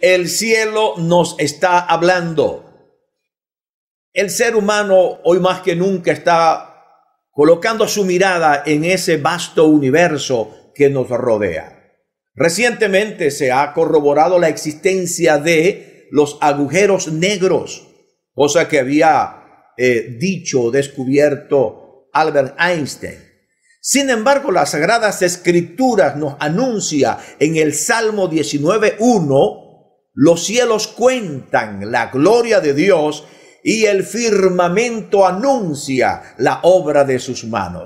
El cielo nos está hablando. El ser humano hoy más que nunca está colocando su mirada en ese vasto universo que nos rodea. Recientemente se ha corroborado la existencia de los agujeros negros, cosa que había dicho eh, dicho, descubierto Albert Einstein. Sin embargo, las sagradas escrituras nos anuncia en el Salmo 19.1 los cielos cuentan la gloria de Dios y el firmamento anuncia la obra de sus manos.